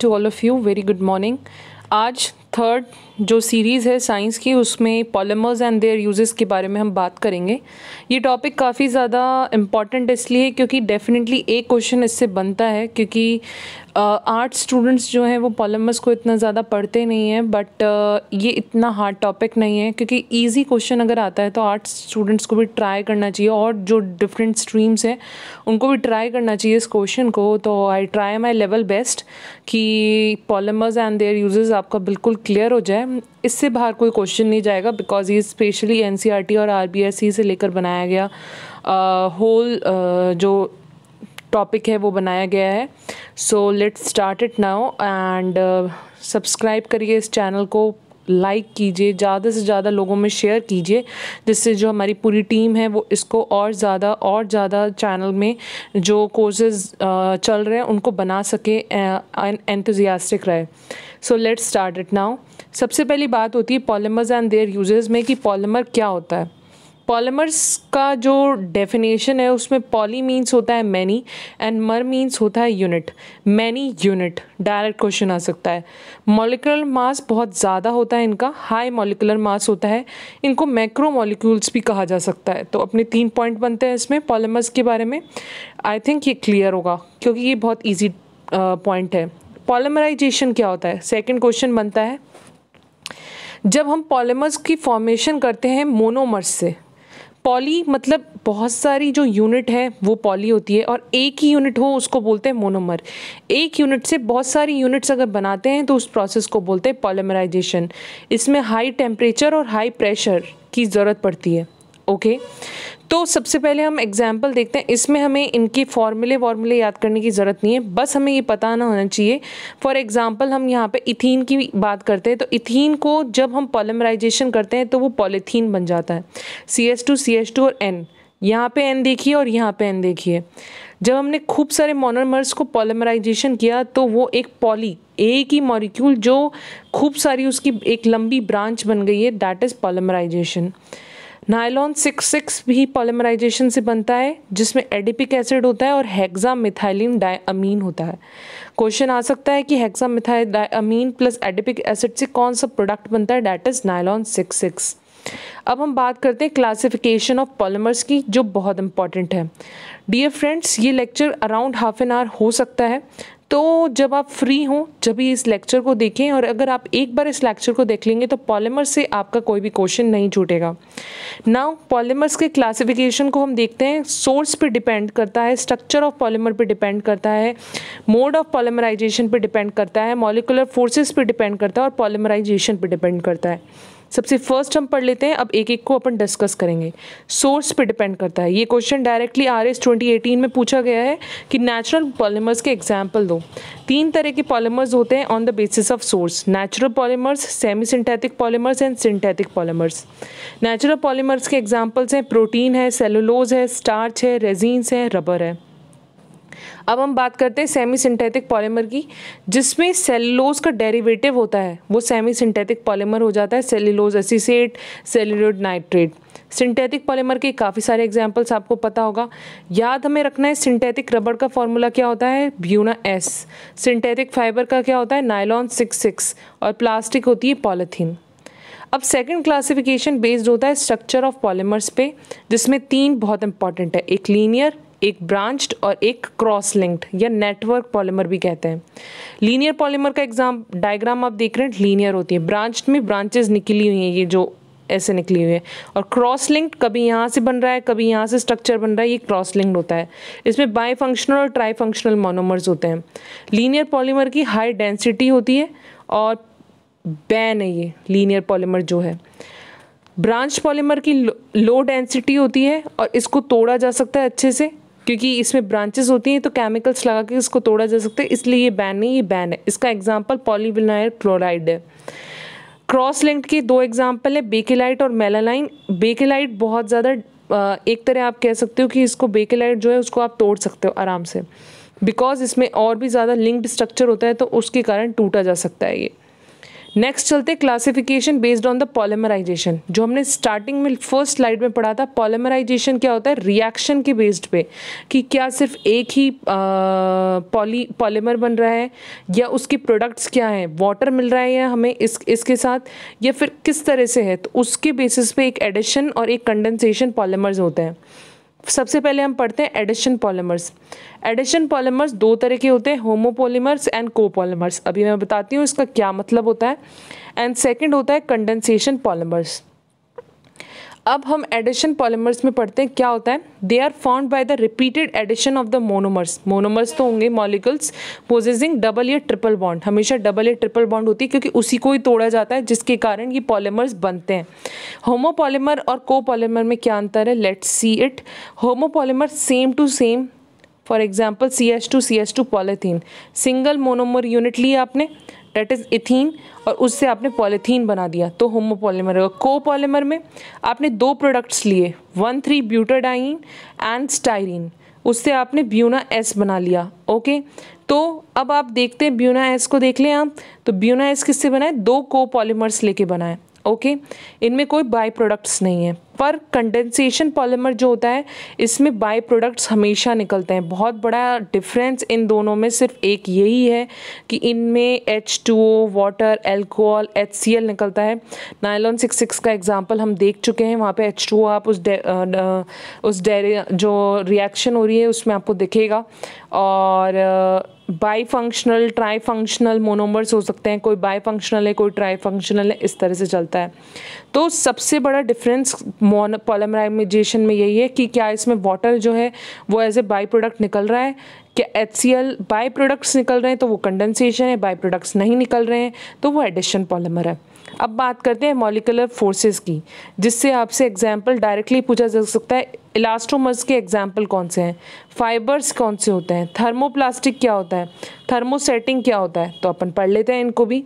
to all of you very good morning आज third जो series है साइंस की उसमें पॉलीमर्स एंड देयर यूजेस के बारे में हम बात करेंगे ये टॉपिक काफ़ी ज़्यादा इम्पॉर्टेंट इसलिए क्योंकि डेफिनेटली एक क्वेश्चन इससे बनता है क्योंकि आर्ट स्टूडेंट्स जो हैं वो पॉलीमर्स को इतना ज़्यादा पढ़ते नहीं हैं बट ये इतना हार्ड टॉपिक नहीं है क्योंकि ईजी क्वेश्चन अगर आता है तो आर्ट्स स्टूडेंट्स को भी ट्राई करना चाहिए और जो डिफरेंट स्ट्रीम्स हैं उनको भी ट्राई करना चाहिए इस क्वेश्चन को तो I try my level best कि पॉलीमर्स एंड देयर यूजेज आपका बिल्कुल क्लियर हो जाए इससे बाहर कोई क्वेश्चन नहीं जाएगा बिकॉज ये स्पेशली एन e और आर e से लेकर बनाया गया होल uh, uh, जो टॉपिक है वो बनाया गया है सो let's start it now and subscribe करिए इस चैनल को लाइक कीजिए ज़्यादा से ज़्यादा लोगों में शेयर कीजिए जिससे जो हमारी पूरी टीम है वो इसको और ज़्यादा और ज़्यादा चैनल में जो कोर्सेज चल रहे हैं उनको बना सके एंड एंथुजियास्टिक रहे so let's start it now सबसे पहली बात होती है पॉलीमर्स एंड देयर यूजेस में कि पॉलीमर क्या होता है पॉलीमर्स का जो डेफिनेशन है उसमें पॉली मीन्स होता है मैनी एंड मर मीन्स होता है unit many unit direct question आ सकता है मोलिकुलर मास बहुत ज़्यादा होता है इनका हाई मोलिकुलर मास होता है इनको मैक्रो मोलिकुल्स भी कहा जा सकता है तो अपने तीन पॉइंट बनते हैं इसमें पॉलीमर्स के बारे में आई थिंक ये क्लियर होगा क्योंकि ये बहुत ईजी पॉइंट है पॉलीमराइजेशन क्या होता है सेकंड क्वेश्चन बनता है जब हम पॉलीमर्स की फॉर्मेशन करते हैं मोनोमर्स से पॉली मतलब बहुत सारी जो यूनिट है वो पॉली होती है और एक ही यूनिट हो उसको बोलते हैं मोनोमर एक यूनिट से बहुत सारी यूनिट्स अगर बनाते हैं तो उस प्रोसेस को बोलते हैं पॉलीमराइजेशन इसमें हाई टेम्परेचर और हाई प्रेशर की ज़रूरत पड़ती है ओके तो सबसे पहले हम एग्जाम्पल देखते हैं इसमें हमें इनकी फॉर्मूले वार्मूले याद करने की ज़रूरत नहीं है बस हमें ये पता ना होना चाहिए फॉर एग्जाम्पल हम यहाँ पे इथीन की बात करते हैं तो इथीन को जब हम पॉलमराइजेशन करते हैं तो वो पॉलीथीन बन जाता है C S two C S two और एन यहाँ पे एन देखिए और यहाँ पे एन देखिए जब हमने खूब सारे मोनोमर्स को पॉलमराइजेशन किया तो वो एक पॉली एक ही मॉलिक्यूल जो खूब सारी उसकी एक लंबी ब्रांच बन गई है that is polymerization nylon six six भी पॉलीमराइजेशन से बनता है जिसमें एडिपिक एसिड होता है और हेक्सा मिथाइलिन डायमीन होता है क्वेश्चन आ सकता है कि hexa methyl diamine plus adipic acid से कौन सा प्रोडक्ट बनता है that is nylon six six अब हम बात करते हैं क्लासिफिकेशन ऑफ पॉलीमर्स की जो बहुत इंपॉर्टेंट है डियर फ्रेंड्स ये lecture around half an hour हो सकता है तो जब आप फ्री हों जब भी इस लेक्चर को देखें और अगर आप एक बार इस लेक्चर को देख लेंगे तो पॉलीमर से आपका कोई भी क्वेश्चन नहीं छूटेगा नाउ पॉलीमर्स के क्लासिफिकेशन को हम देखते हैं सोर्स पे डिपेंड करता है स्ट्रक्चर ऑफ पॉलीमर पे डिपेंड करता है मोड ऑफ पॉलीमराइजेशन पे डिपेंड करता है मॉलिकुलर फोर्सेस पे डिपेंड करता है और पॉलीमराइजेशन पे डिपेंड करता है सबसे फर्स्ट हम पढ़ लेते हैं अब एक एक को अपन डिस्कस करेंगे सोर्स पे डिपेंड करता है ये question directly R S twenty में पूछा गया है कि नेचुरल पॉलीमर्स के एग्जाम्पल दो तीन तरह के पॉलीमर्स होते हैं on the basis of source natural polymers semi synthetic polymers and synthetic polymers natural polymers के एग्जाम्पल्स हैं प्रोटीन है सेलुलोज है स्टार्च है रेजीन्स हैं रबर है अब हम बात करते हैं सेमी सिंथेटिक पॉलीमर की जिसमें सेलुलोज का डेरिवेटिव होता है वो सेमी सिंथेटिक पॉलीमर हो जाता है cellulose acetate celluloid nitrate synthetic polymer के काफ़ी सारे एग्जांपल्स आपको पता होगा याद हमें रखना है सिंथेटिक रबड़ का फॉर्मूला क्या होता है ब्यूना एस सिंथेटिक फाइबर का क्या होता है नायलॉन सिक्स सिक्स और प्लास्टिक होती है पॉलीथीन अब सेकंड क्लासिफिकेशन बेस्ड होता है स्ट्रक्चर ऑफ पॉलीमर्स पे जिसमें तीन बहुत इंपॉर्टेंट है एक लीनियर एक ब्रांच्ड और एक क्रॉस लिंक्ड या नेटवर्क पॉलीमर भी कहते हैं लीनियर पॉलीमर का एग्जाम डायग्राम आप देख रहे हैं लीनियर होती है ब्रांच में ब्रांचेस निकली हुई हैं ये जो ऐसे निकली हुई है और क्रॉस लिंक्ड कभी यहाँ से बन रहा है कभी यहाँ से स्ट्रक्चर बन रहा है ये क्रॉस लिंक्ड होता है इसमें बाई फंक्शनल और ट्राई फंक्शनल मोनोमर्स होते हैं लीनियर पॉलीमर की हाई डेंसिटी होती है और बैन है ये लीनियर पॉलीमर जो है ब्रांच पॉलीमर की लो डेंसिटी होती है और इसको तोड़ा जा सकता है अच्छे से क्योंकि इसमें ब्रांचेस होती हैं तो केमिकल्स लगा के इसको तोड़ा जा सकता है इसलिए ये बैन नहीं ये बैन है इसका एग्जाम्पल पॉलीविनाइल क्लोराइड है क्रॉस लिंक्ड के दो एग्जाम्पल है बेकेलाइट और मेलालाइन बेकेलाइट बहुत ज़्यादा एक तरह आप कह सकते हो कि इसको बेकेलाइट जो है उसको आप तोड़ सकते हो आराम से बिकॉज इसमें और भी ज़्यादा लिंक्ड स्ट्रक्चर होता है तो उसके कारण टूटा जा सकता है ये नेक्स्ट चलते classification based on the polymerization जो हमने स्टार्टिंग में फर्स्ट स्लाइड में पढ़ा था पॉलीमराइजेशन क्या होता है रिएक्शन के बेस्ड पे कि क्या सिर्फ एक ही पॉली पॉलीमर बन रहा है या उसके प्रोडक्ट्स क्या हैं वाटर मिल रहा है या हमें इस इसके साथ या फिर किस तरह से है तो उसके बेसिस पे एक एडिशन और एक कंडेंसेशन पॉलीमर्स होते हैं सबसे पहले हम पढ़ते हैं एडिशन पॉलीमर्स एडिशन पॉलीमर्स दो तरह के होते हैं होमोपोलीमर्स एंड कोपोलीमर्स अभी मैं बताती हूँ इसका क्या मतलब होता है एंड सेकंड होता है कंडेंसेशन पॉलीमर्स अब हम एडिशन पॉलीमर्स में पढ़ते हैं क्या होता है they are found by the repeated addition of the monomers monomers तो होंगे मॉलिकल्स पोजेसिंग डबल या ट्रिपल बॉन्ड हमेशा डबल या ट्रिपल बॉन्ड होती है क्योंकि उसी को ही तोड़ा जाता है जिसके कारण ये पॉलीमर्स बनते हैं होमोपॉलीमर और कोपॉलीमर में क्या अंतर है let's see it homopolymer same to same for example C H two C H two polythene single monomer unit लिया आपने डेट इज़ इथीन और उससे आपने पॉलीथीन बना दिया तो होमोपॉलीमर होगा पॉलीमर में आपने दो प्रोडक्ट्स लिए one three butadiene and styrene उससे आपने ब्यूना एस बना लिया ओके तो अब आप देखते हैं ब्यूना एस को देख लें आप तो ब्यूना एस किससे बनाए दो को पॉलीमर्स लेके बनाए ओके इनमें कोई बाई प्रोडक्ट्स नहीं है पर कंडेंसेशन पॉलीमर जो होता है इसमें बाई प्रोडक्ट्स हमेशा निकलते हैं बहुत बड़ा डिफरेंस इन दोनों में सिर्फ एक यही है कि इनमें H two O water alcohol H C L निकलता है नायलॉन सिक्स सिक्स का एग्जाम्पल हम देख चुके हैं वहाँ पर एच टू ओ आप उस डे उस डेरे जो रिएक्शन हो रही है उसमें आपको दिखेगा और bi functional tri functional monomers हो सकते हैं कोई बाई फंक्शनल है कोई ट्राई फंक्शनल है इस तरह से चलता है तो सबसे बड़ा डिफरेंस मोन पॉलमराइजेशन में यही है कि क्या इसमें वाटर जो है वो एज ए बाई प्रोडक्ट निकल रहा है क्या H C L by products निकल रहे हैं तो वो कंडेंसेशन है बाई प्रोडक्ट्स नहीं निकल रहे हैं तो वो एडिशन पॉलीमर है अब बात करते हैं मॉलिकुलर फोर्सेस की जिससे आपसे एग्जाम्पल डायरेक्टली पूछा जा सकता है इलास्टोमर्स के एग्जाम्पल कौन से हैं फाइबर्स कौन से होते हैं थर्मोप्लास्टिक क्या होता है थर्मोसेटिंग क्या होता है तो अपन पढ़ लेते हैं इनको भी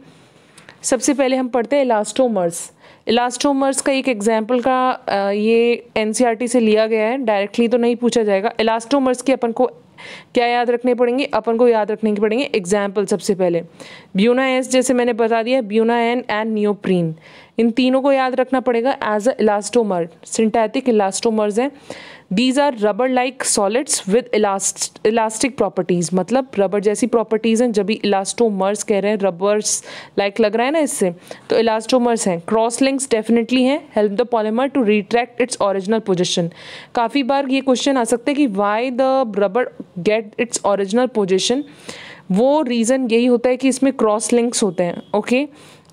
सबसे पहले हम पढ़ते हैं इलास्टोमर्स इलास्टोमर्स का एक एग्जाम्पल का ये एन e से लिया गया है डायरेक्टली तो नहीं पूछा जाएगा इलास्टोमर्स की अपन को क्या याद रखने पड़ेंगे अपन को याद रखने के पड़ेंगे एग्जाम्पल सबसे पहले ब्यूना एस जैसे मैंने बता दिया ब्यूना एन एंड नियोप्रीन इन तीनों को याद रखना पड़ेगा as a elastomer synthetic elastomers हैं these are rubber like solids with elast elastic properties मतलब रबर जैसी प्रॉपर्टीज़ हैं जब भी इलास्टोमर्स कह रहे हैं रबर्स लाइक लग रहा है ना इससे तो इलास्टोमर्स हैं क्रॉस लिंक्स डेफिनेटली हैं help the polymer to retract its original position काफ़ी बार ये क्वेश्चन आ सकता है कि why the rubber get its original position वो रीज़न यही होता है कि इसमें क्रॉस लिंक्स होते हैं ओके okay?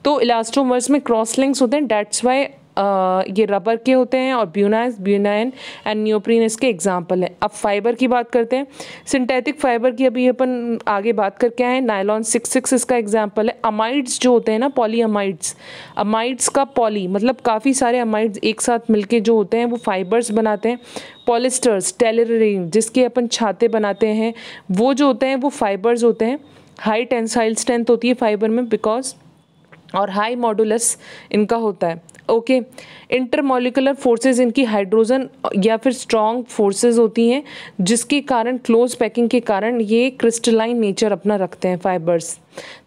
तो इलास्टोमर्स में क्रॉस लिंक्स होते हैं डैट्स वाई ये रबर के होते हैं और ब्यूनाइस ब्यूनाइन एंड न्योप्रीन इसके एग्जाम्पल हैं अब फाइबर की बात करते हैं सिंथेटिक फाइबर की अभी अपन आगे बात करके आए नायलॉन सिक्स सिक्स इसका एग्जाम्पल है अमाइड्स जो होते हैं ना पॉली अमाइड्स अमाइड्स का पॉली मतलब काफ़ी सारे अमाइड्स एक साथ मिलके जो होते हैं वो फाइबर्स बनाते हैं पॉलिस्टर्स टेलरिन जिसके अपन छाते बनाते हैं वो जो होते हैं वो फाइबर्स होते हैं हाई टेंसाइल स्ट्रेंथ होती है फाइबर में बिकॉज और हाई मॉडुलस इनका होता है ओके इंटरमोलिकुलर फोर्सेस इनकी हाइड्रोजन या फिर स्ट्रॉन्ग फोर्सेस होती हैं जिसके कारण क्लोज पैकिंग के कारण ये क्रिस्टलाइन नेचर अपना रखते हैं फाइबर्स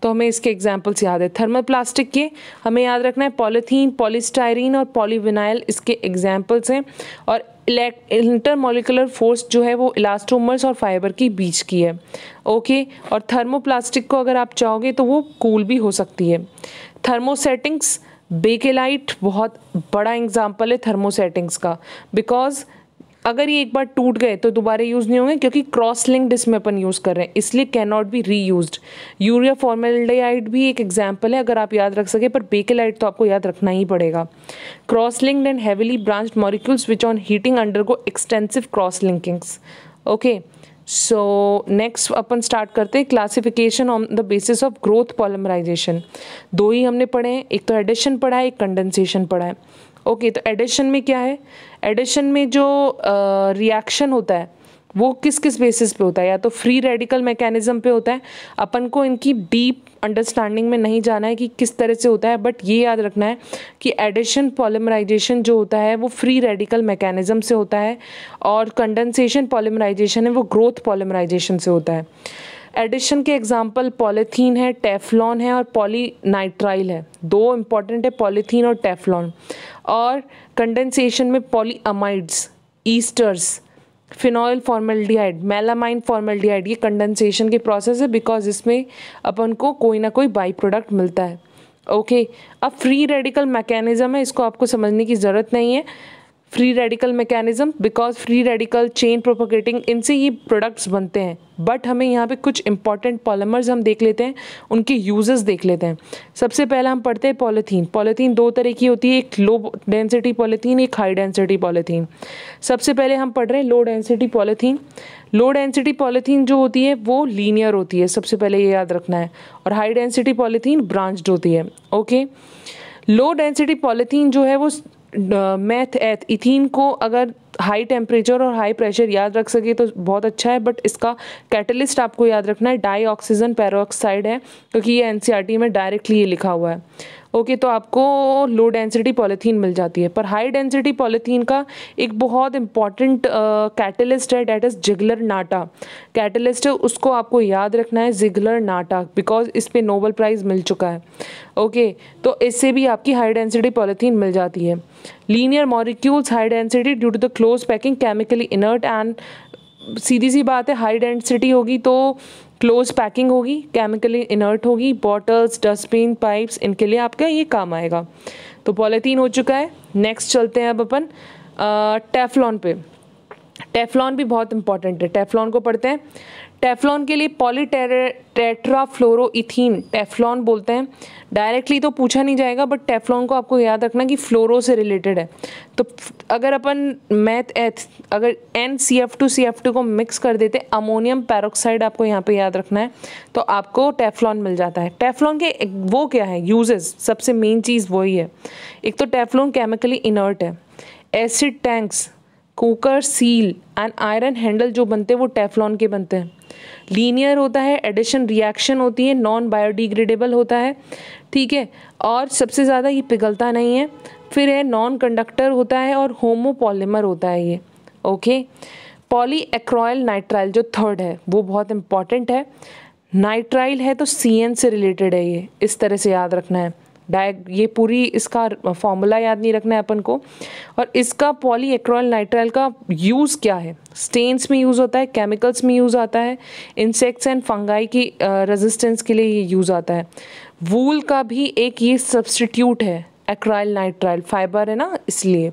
तो हमें इसके एग्जाम्पल्स याद है थर्मल प्लास्टिक के हमें याद रखना है पॉलीथीन पॉलीस्टायरीन और पॉलीविनाइल इसके एग्जाम्पल्स हैं और इंटरमोलिकुलर फोर्स जो है वो इलास्टोमर्स और फाइबर के बीच की है ओके और थर्मोप्लास्टिक को अगर आप चाहोगे तो वो कूल भी हो सकती है थर्मोसेटिंग्स बेकेलाइट बहुत बड़ा एग्जाम्पल है थर्मोसेटिंग्स का बिकॉज अगर ये एक बार टूट गए तो दोबारा यूज़ नहीं होंगे क्योंकि क्रॉस लिंक्ड इसमें अपन यूज़ कर रहे हैं इसलिए can not be reuse urea formaldehyde भी एक एग्जाम्पल है अगर आप याद रख सके पर बेकेलाइट तो आपको याद रखना ही पड़ेगा cross linked and heavily branch molecules which on heating undergo extensive cross linkings okay so next अपन स्टार्ट करते हैं classification on the basis of growth polymerization दो ही हमने पढ़े हैं एक तो एडिशन पढ़ा है एक कंडेंसेशन पढ़ा है ओके okay, तो एडिशन में क्या है एडिशन में जो रिएक्शन uh, होता है वो किस किस बेसिस पे होता है या तो फ्री रेडिकल मैकेनिज्म पे होता है अपन को इनकी डीप अंडरस्टैंडिंग में नहीं जाना है कि किस तरह से होता है बट ये याद रखना है कि एडिशन पॉलीमराइजेशन जो होता है वो फ्री रेडिकल मैकेनिज्म से होता है और कंडेंसेशन पॉलीमराइजेशन है वो ग्रोथ पॉलीमराइजेशन से होता है एडिशन के एग्जाम्पल पॉलीथीन है टेफलॉन है और पॉलीनाइट्राइल है दो इम्पॉर्टेंट है पॉलीथीन और टेफलॉन और कंडेंसेशन में polyamides esters phenol formaldehyde melamine formaldehyde ये कंडेंसेशन के प्रोसेस है बिकॉज इसमें अपन को कोई ना कोई बाई प्रोडक्ट मिलता है ओके okay, अब फ्री रेडिकल मैकेनिज्म है इसको आपको समझने की ज़रूरत नहीं है free radical mechanism because free radical chain propagating इनसे ही प्रोडक्ट्स बनते हैं बट हमें यहाँ पे कुछ इंपॉर्टेंट पॉलमर्स हम देख लेते हैं उनके यूजेस देख लेते हैं सबसे पहला हम पढ़ते हैं पॉलीथीन पॉलीथीन दो तरह की होती है एक लो डेंसिटी पॉलीथीन एक हाई डेंसिटी पॉलीथीन सबसे पहले हम पढ़ रहे हैं low density polythene low density polythene जो होती है वो लीनियर होती है सबसे पहले ये याद रखना है और हाई डेंसिटी पॉलीथीन ब्रांच्ड होती है ओके लो डेंसिटी पॉलीथीन जो है वो मैथ एथ इथीन को अगर हाई टेम्परेचर और हाई प्रेशर याद रख सके तो बहुत अच्छा है बट इसका कैटलिस्ट आपको याद रखना है डाई ऑक्सीजन पैरोक्साइड है क्योंकि ये एन e में डायरेक्टली ये लिखा हुआ है ओके तो आपको लो डेंसिटी पॉलीथीन मिल जाती है पर हाई डेंसिटी पॉलीथीन का एक बहुत इंपॉर्टेंट कैटलिस्ट है that is Ziegler Natta catalyst है उसको आपको याद रखना है जिगलर नाटा बिकॉज इस पर नोबल प्राइज़ मिल चुका है ओके okay, तो इससे भी आपकी हाई डेंसिटी पॉलीथीन मिल जाती है linear molecules high density due to the close packing chemically inert and सीधी सी बात है हाई डेंसिटी होगी तो क्लोज पैकिंग होगी केमिकली इनर्ट होगी बॉटल्स डस्टबिन पाइप्स इनके लिए आपका ये काम आएगा तो पॉलीथीन हो चुका है नेक्स्ट चलते हैं अब अपन टेफलॉन पे टेफलॉन भी बहुत इंपॉर्टेंट है टेफलॉन को पढ़ते हैं टेफलॉन के लिए टेट्राफ्लोरोथीन टेफलॉन बोलते हैं डायरेक्टली तो पूछा नहीं जाएगा बट टेफ्लॉन को आपको याद रखना कि फ्लोरो से रिलेटेड है तो अगर अपन मैथ एथ अगर N C F two C F two को मिक्स कर देते अमोनियम पैरोक्साइड आपको यहाँ पे याद रखना है तो आपको टेफ्लॉन मिल जाता है टेफ्लॉन के वो क्या है यूजेस सबसे मेन चीज़ वही है एक तो टेफ्लॉन केमिकली इनर्ट है acid tanks cooker seal and iron handle जो बनते हैं वो टेफ्लॉन के बनते हैं लीनियर होता है एडिशन रिएक्शन होती है नॉन बायोडिग्रेडेबल होता है ठीक है और सबसे ज़्यादा ये पिघलता नहीं है फिर है नॉन कंडक्टर होता है और होमोपॉलीमर होता है ये ओके पॉली एक्रॉयल नाइट्राइल जो थर्ड है वो बहुत इंपॉर्टेंट है नाइट्राइल है तो सी से रिलेटेड है ये इस तरह से याद रखना है डाय ये पूरी इसका फॉर्मूला याद नहीं रखना है अपन को और इसका पॉली एक्रोल नाइट्राइल का यूज़ क्या है स्टेन्स में यूज़ होता है केमिकल्स में यूज़ आता है इंसेक्ट्स एंड फंगाई की रेजिस्टेंस के लिए ये यूज़ आता है वूल का भी एक ये सब्सटीट्यूट है एक्राइल नाइट्राइल फाइबर है ना इसलिए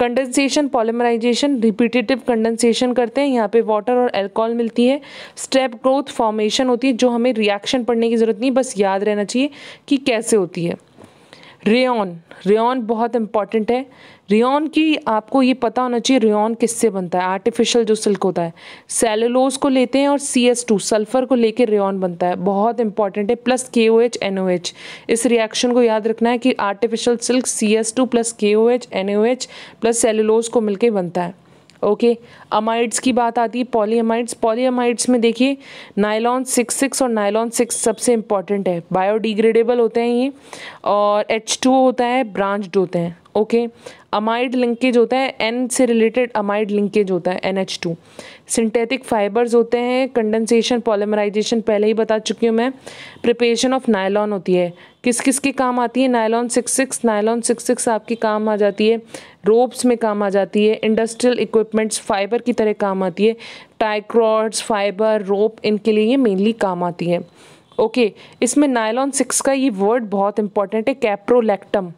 कंडेंसेशन पॉलीमराइजेशन रिपीटेटिव कंडेंसेशन करते हैं यहाँ पे वाटर और एल्कोहल मिलती है स्टेप ग्रोथ फॉर्मेशन होती है जो हमें रिएक्शन पढ़ने की ज़रूरत नहीं बस याद रहना चाहिए कि कैसे होती है रेन रेन बहुत इंपॉर्टेंट है रेन की आपको ये पता होना चाहिए रेन किससे बनता है आर्टिफिशियल जो सिल्क होता है सेलुलोज को लेते हैं और सी एस टू सल्फर को लेकर रेन बनता है बहुत इंपॉर्टेंट है plus K O H N O H इस रिएक्शन को याद रखना है कि artificial silk C S two plus K O H N O H plus cellulose को मिलकर बनता है ओके अमाइड्स की बात आती है पॉलीअमाइड्स पॉलीअमाइड्स में देखिए नायलॉन सिक्स सिक्स और नायलॉन सिक्स सबसे इम्पॉर्टेंट है बायोडिग्रेडेबल होते हैं ये और एच टू होता है ब्रांच्ड होते हैं ओके अमाइड लिंकेज होता है एन से रिलेटेड अमाइड लिंकेज होता है N H two synthetic fibres होते हैं कंडेंसेशन पॉलीमराइजेशन पहले ही बता चुकी हूँ मैं प्रिपेशन ऑफ नायलॉन होती है किस किस के काम आती है nylon six six nylon six six आपकी काम आ जाती है रोप्स में काम आ जाती है इंडस्ट्रियल इक्विपमेंट्स फाइबर की तरह काम आती है टाइक्रॉड्स फाइबर रोप इनके लिए ये मेनली काम आती है ओके okay, इसमें नायलॉन सिक्स का ये वर्ड बहुत इंपॉर्टेंट है कैप्रोलैक्टम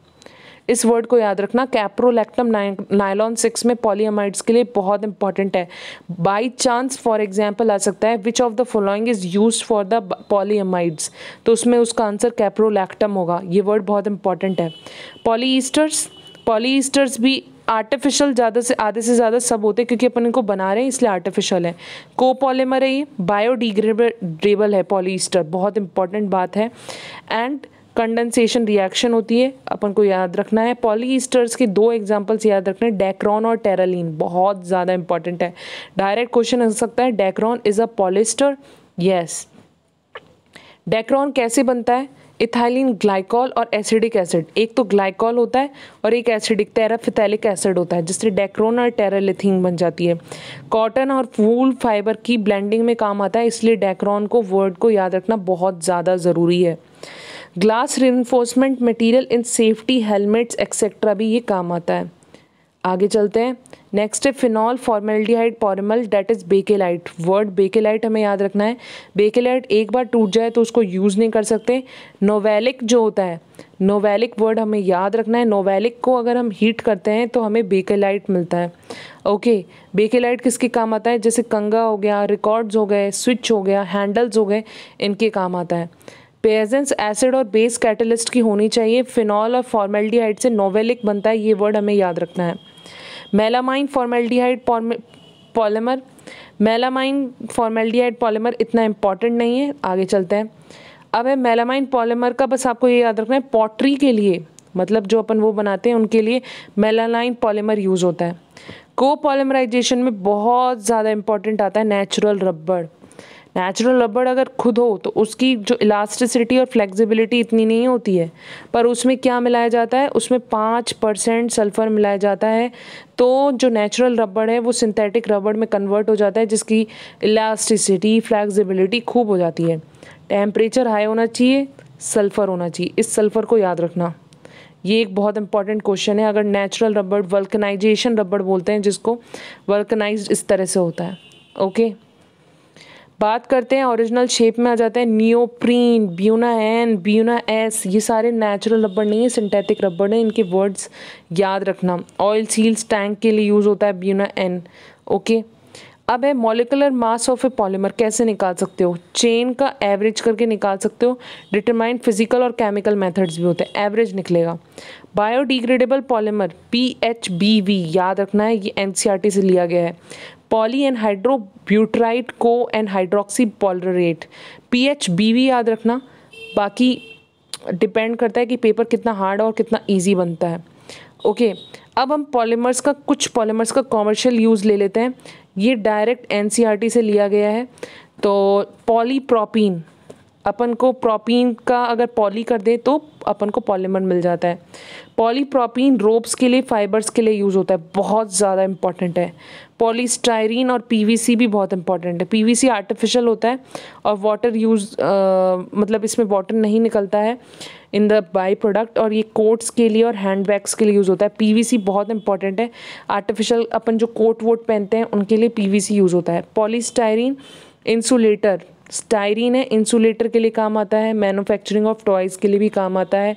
इस वर्ड को याद रखना कैप्रोलैक्टम नायलॉन सिक्स में पॉलीमाइड्स के लिए बहुत इंपॉर्टेंट है बाई चांस फॉर एग्जाम्पल आ सकता है which of the following is use for the polyamides तो उसमें उसका आंसर कैप्रोलैक्टम होगा ये वर्ड बहुत इंपॉर्टेंट है पॉलीस्टर्स पॉलीस्टर्स भी आर्टिफिशियल ज़्यादा से आधे से ज़्यादा सब होते हैं क्योंकि अपन इनको बना रहे हैं इसलिए आर्टिफिशियल है कोपॉलीमर है ये बायोडिग्रेडेबल है पॉलीस्टर बहुत इंपॉर्टेंट बात है एंड कंडेंसेशन रिएक्शन होती है अपन को याद रखना है पॉलीस्टर्स के दो एग्जांपल्स याद रखने है डेक्रॉन और टेरालीन बहुत ज़्यादा इंपॉर्टेंट है डायरेक्ट क्वेश्चन आ सकता है Dacron is a polyester yes Dacron कैसे बनता है इथाइलिन ग्लाइकॉल और एसिडिक एसिड एक तो ग्लाइकॉल होता है और एक एसिडिक टेराफिथैलिक एसिड होता है जिससे डेक्रोन और टेरालिथीन बन जाती है कॉटन और फूल फाइबर की ब्लेंडिंग में काम आता है इसलिए डेक्रॉन को वर्ड को याद रखना बहुत ज़्यादा ज़रूरी है glass reinforcement material in safety helmets etcetera भी ये काम आता है आगे चलते हैं नेक्स्ट है phenol formaldehyde formal that is Bakelite word Bakelite हमें याद रखना है बेकेलाइट एक बार टूट जाए तो उसको यूज़ नहीं कर सकते नोवेलिक जो होता है नोवेलिक वर्ड हमें याद रखना है नोवेलिक को अगर हम हीट करते हैं तो हमें बेकेलाइट मिलता है ओके बेकेलाइट किसके काम आता है जैसे कंगा हो गया रिकॉर्ड्स हो गए स्विच हो गया हैंडल्स हो गए इनके काम आता है पेजेंस एसिड और बेस कैटलिस्ट की होनी चाहिए फिनॉल और फॉर्मेल्डिहाइड से नोवेलिक बनता है ये वर्ड हमें याद रखना है melamine formaldehyde polymer melamine formaldehyde polymer इतना इम्पॉर्टेंट नहीं है आगे चलते हैं अब है मेलामाइन पॉलीमर का बस आपको ये याद रखना है पॉटरी के लिए मतलब जो अपन वो बनाते हैं उनके लिए मेलानाइन पॉलीमर यूज़ होता है को पॉलीमराइजेशन में बहुत ज़्यादा इंपॉर्टेंट आता है नेचुरल रबड़ नेचुरल रबड़ अगर खुद हो तो उसकी जो इलास्टिसिटी और फ्लेक्सिबिलिटी इतनी नहीं होती है पर उसमें क्या मिलाया जाता है उसमें पाँच परसेंट सल्फ़र मिलाया जाता है तो जो नेचुरल रबड़ है वो सिंथेटिक रबड़ में कन्वर्ट हो जाता है जिसकी इलास्टिसिटी फ्लैक्सिबिलिटी खूब हो जाती है टेम्परेचर हाई होना चाहिए सल्फ़र होना चाहिए इस सल्फ़र को याद रखना ये एक बहुत इंपॉर्टेंट क्वेश्चन है अगर नेचुरल रबड़ वल्कनाइजेशन रबड़ बोलते हैं जिसको वल्कनाइज इस तरह से होता है ओके okay? बात करते हैं ओरिजिनल शेप में आ जाते हैं neoprene Buna N Buna S ये सारे नेचुरल रबड़ नहीं है सिंथेटिक रबड़ है इनके वर्ड्स याद रखना ऑयल सील्स टैंक के लिए यूज़ होता है ब्यूना एन ओके अब है molecular mass of a polymer कैसे निकाल सकते हो चेन का एवरेज करके निकाल सकते हो डिटरमाइंड फिजिकल और केमिकल मेथड्स भी होते हैं एवरेज निकलेगा biodegradable polymer P H B V याद रखना है ये एन से लिया गया है poly hydrobutyrate co hydroxy valerate P H B V याद रखना बाकी डिपेंड करता है कि पेपर कितना हार्ड और कितना ईजी बनता है ओके okay, अब हम पॉलीमर्स का कुछ पॉलीमर्स का कॉमर्शियल यूज़ ले लेते हैं ये डायरेक्ट एन e से लिया गया है तो पॉलीप्रोपीन अपन को प्रोपीन का अगर पॉली कर दें तो अपन को पॉलीमर मिल जाता है पॉलीप्रोपीन रोप्स के लिए फाइबर्स के लिए यूज़ होता है बहुत ज़्यादा इम्पॉर्टेंट है पॉलीस्टायरीन और पीवीसी भी बहुत इंपॉर्टेंट है पीवीसी आर्टिफिशियल होता है और वाटर यूज़ मतलब इसमें वाटर नहीं निकलता है इन द बाई प्रोडक्ट और ये कोट्स के लिए और हैंड बैग्स के लिए यूज़ होता है पीवीसी बहुत इंपॉर्टेंट है आर्टिफिशियल अपन जो कोट वोट पहनते हैं उनके लिए पीवीसी यूज़ होता है पॉलीस्टायरीन इंसुलेटर स्टायरीन है इंसुलेटर के लिए काम आता है मैन्युफैक्चरिंग ऑफ टॉयज़ के लिए भी काम आता है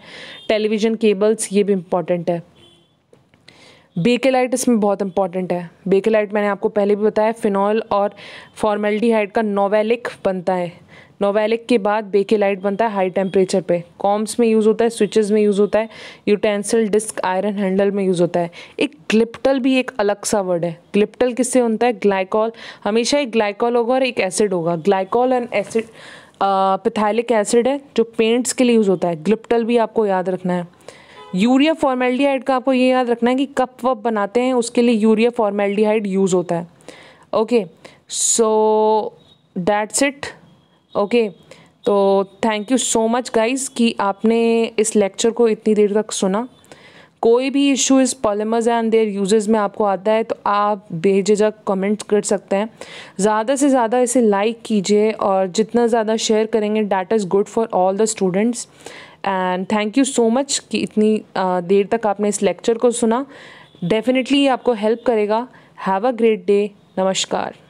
टेलीविज़न केबल्स ये भी इंपॉर्टेंट है बेकेलाइट इसमें बहुत इंपॉर्टेंट है बेकेलाइट मैंने आपको पहले भी बताया फिनॉल और हाइट का नोवेलिक बनता है नोवेलिक के बाद बेकेलाइट बनता है हाई टेम्परेचर पे कॉम्स में यूज़ होता है स्विचेस में यूज़ होता है यूटेंसिल डिस्क आयरन हैंडल में यूज़ होता है एक ग्लिप्टल भी एक अलग सा वर्ड है ग्लिप्टल किससे होता है ग्लाइकॉल हमेशा एक ग्लाइकॉल होगा और एक एसिड होगा glycol and acid phthalic acid है जो पेंट्स के लिए यूज़ होता है ग्लिप्टल भी आपको याद रखना है यूरिया फॉर्मेल्डिहाइड का आपको ये याद रखना है कि कप वप बनाते हैं उसके लिए यूरिया फॉर्मेल्डिहाइड यूज़ होता है okay so that's it okay तो thank you so much guys कि आपने इस लेक्चर को इतनी देर तक सुना कोई भी इशू इस पॉलिमर्स एंड देयर यूजेस में आपको आता है तो आप बेझिझक कमेंट कर सकते हैं ज़्यादा से ज़्यादा इसे लाइक कीजिए और जितना ज़्यादा शेयर करेंगे that is good for all the students and thank you so much कि इतनी देर तक आपने इस लेक्चर को सुना डेफिनेटली ये आपको हेल्प करेगा हैव अ ग्रेट डे नमस्कार